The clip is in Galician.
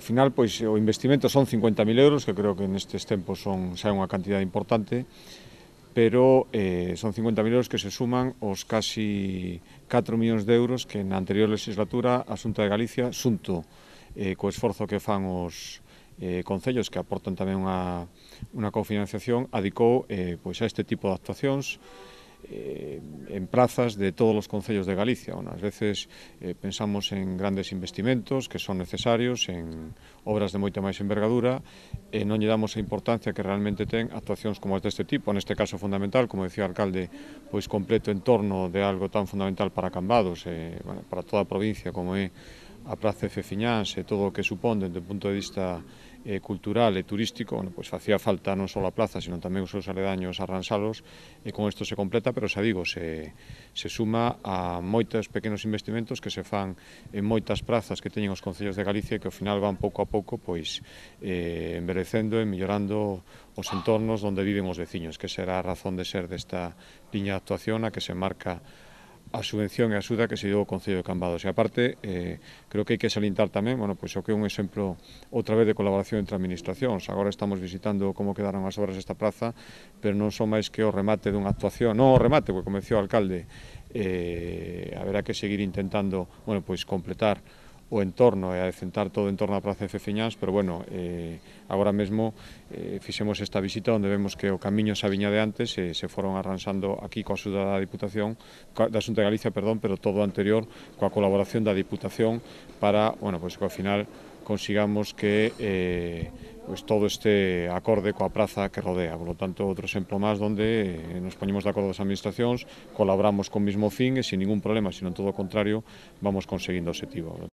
Ao final, pois, o investimento son 50.000 euros, que creo que nestes tempos son xa unha cantidade importante, pero eh, son 50.000 euros que se suman os casi 4 millóns de euros que na anterior legislatura a Xunta de Galicia xunto eh, co esforzo que fan os eh, concellos que aportan tamén unha, unha cofinanciación adicou eh, pois a este tipo de actuacións eh, en plazas de todos os concellos de Galicia. Bueno, ás veces eh, pensamos en grandes investimentos que son necesarios, en obras de moita máis envergadura, e non lle damos a importancia que realmente ten actuacións como as deste tipo, neste caso fundamental, como decía o alcalde, pois completo en torno de algo tan fundamental para Cambados, eh, bueno, para toda a provincia como é a Praza de Fefiñáns e todo o que supón desde o punto de vista eh, cultural e turístico, bueno, pois facía falta non só a plaza, sino tamén os seus aledaños arranxalos, e con isto se completa, pero xa digo, se, se suma a moitos pequenos investimentos que se fan en moitas prazas que teñen os concellos de Galicia e que ao final van pouco a pouco pois eh, envelhecendo e mellorando os entornos onde viven os veciños, que será a razón de ser desta liña de actuación a que se marca a subvención e a axuda que se deu o Concello de Cambados. E aparte, eh, creo que hai que salientar tamén, bueno, pois o que é un exemplo outra vez de colaboración entre administracións. Agora estamos visitando como quedaron as obras desta praza, pero non son máis que o remate dunha actuación, non o remate, porque comeceu o alcalde, eh, haberá que seguir intentando, bueno, pois completar o entorno e a decentar todo en torno á Praza de Fefeñáns, pero bueno, eh, agora mesmo eh, fixemos esta visita onde vemos que o camiño xa viña de antes e eh, se foron arransando aquí coa axuda da Diputación, da Xunta de Galicia, perdón, pero todo o anterior coa colaboración da Diputación para, bueno, pois pues, que ao final consigamos que eh, pues pois todo este acorde coa praza que rodea. Por lo tanto, outro exemplo máis donde eh, nos poñemos de acordo as administracións, colaboramos con o mismo fin e sin ningún problema, sino todo o contrario, vamos conseguindo o objetivo.